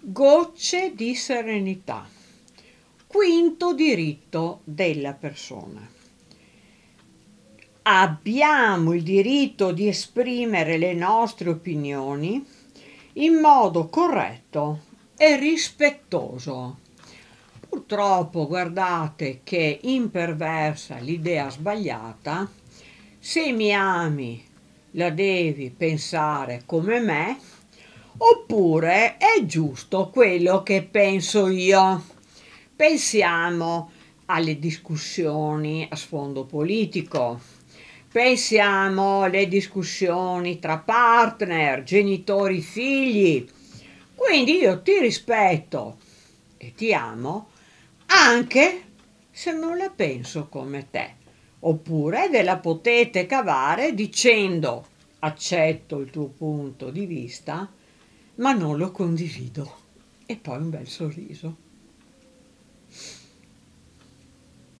Gocce di serenità. Quinto diritto della persona. Abbiamo il diritto di esprimere le nostre opinioni in modo corretto e rispettoso. Purtroppo guardate che imperversa l'idea sbagliata, se mi ami la devi pensare come me, Oppure è giusto quello che penso io? Pensiamo alle discussioni a sfondo politico, pensiamo alle discussioni tra partner, genitori, figli. Quindi io ti rispetto e ti amo anche se non la penso come te. Oppure ve la potete cavare dicendo accetto il tuo punto di vista ma non lo condivido. E poi un bel sorriso.